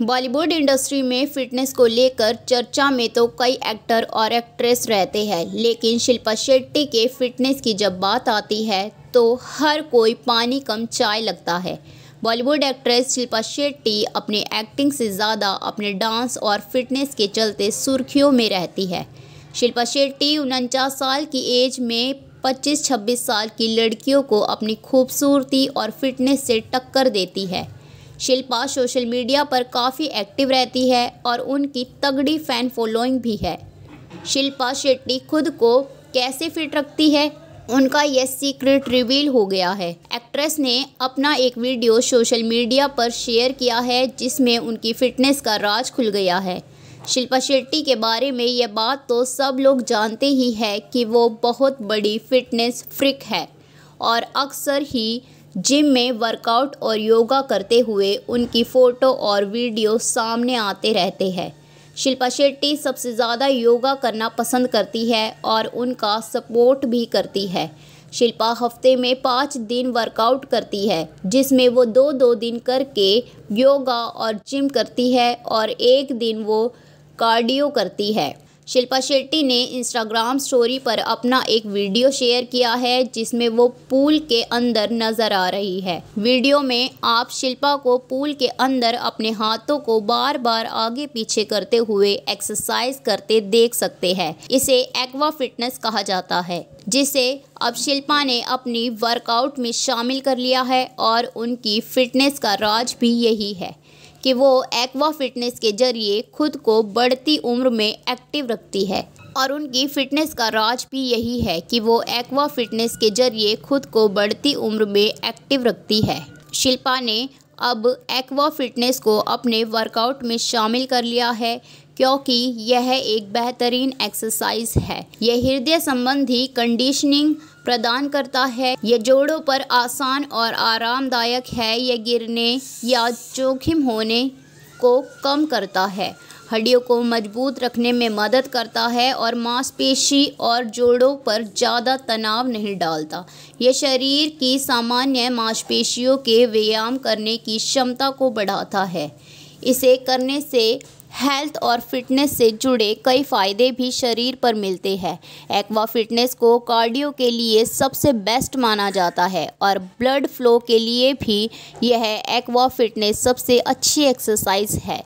Bollywood industry में fitness को लेकर चर्चा में तो कई एक्टर और एक्ट्रेस रहते हैं लेकिन शिल्पा शेट्टी के फिटनेस की जब बात आती है तो हर कोई पानी कम चाय लगता है बॉलीवुड एक्ट्रेस शिल्पा शेट्टी अपने एक्टिंग से ज़्यादा अपने डांस और फिटनेस के चलते सुर्खियों में रहती है शिल्पा शेट्टी उनचास साल की एज में 25-26 साल की लड़कियों को अपनी खूबसूरती और फिटनेस से टक्कर देती है शिल्पा सोशल मीडिया पर काफ़ी एक्टिव रहती है और उनकी तगड़ी फैन फॉलोइंग भी है शिल्पा शेट्टी खुद को कैसे फिट रखती है उनका यह सीक्रेट रिवील हो गया है एक्ट्रेस ने अपना एक वीडियो सोशल मीडिया पर शेयर किया है जिसमें उनकी फिटनेस का राज खुल गया है शिल्पा शेट्टी के बारे में यह बात तो सब लोग जानते ही है कि वो बहुत बड़ी फिटनेस फ्रिक है और अक्सर ही जिम में वर्कआउट और योगा करते हुए उनकी फ़ोटो और वीडियो सामने आते रहते हैं शिल्पा शेट्टी सबसे ज़्यादा योगा करना पसंद करती है और उनका सपोर्ट भी करती है शिल्पा हफ्ते में पाँच दिन वर्कआउट करती है जिसमें वो दो दो दिन करके योगा और जिम करती है और एक दिन वो कार्डियो करती है शिल्पा शेट्टी ने इंस्टाग्राम स्टोरी पर अपना एक वीडियो शेयर किया है जिसमें वो पूल के अंदर नजर आ रही है वीडियो में आप शिल्पा को पूल के अंदर अपने हाथों को बार बार आगे पीछे करते हुए एक्सरसाइज करते देख सकते हैं इसे एक्वा फिटनेस कहा जाता है जिसे अब शिल्पा ने अपनी वर्कआउट में शामिल कर लिया है और उनकी फिटनेस का राज भी यही है कि वो एक्वा फिटनेस के जरिए खुद को बढ़ती उम्र में एक्टिव रखती है और उनकी फिटनेस का राज भी यही है कि वो एक्वा फिटनेस के जरिए खुद को बढ़ती उम्र में एक्टिव रखती है शिल्पा ने अब एक्वा फिटनेस को अपने वर्कआउट में शामिल कर लिया है क्योंकि यह एक बेहतरीन एक्सरसाइज है यह हृदय संबंधी कंडीशनिंग प्रदान करता है यह जोड़ों पर आसान और आरामदायक है यह गिरने या जोखिम होने को कम करता है हड्डियों को मजबूत रखने में मदद करता है और मांसपेशी और जोड़ों पर ज़्यादा तनाव नहीं डालता यह शरीर की सामान्य मांसपेशियों के व्यायाम करने की क्षमता को बढ़ाता है इसे करने से हेल्थ और फिटनेस से जुड़े कई फ़ायदे भी शरीर पर मिलते हैं एक्वा फिटनेस को कार्डियो के लिए सबसे बेस्ट माना जाता है और ब्लड फ्लो के लिए भी यह एक्वा फिटनेस सबसे अच्छी एक्सरसाइज है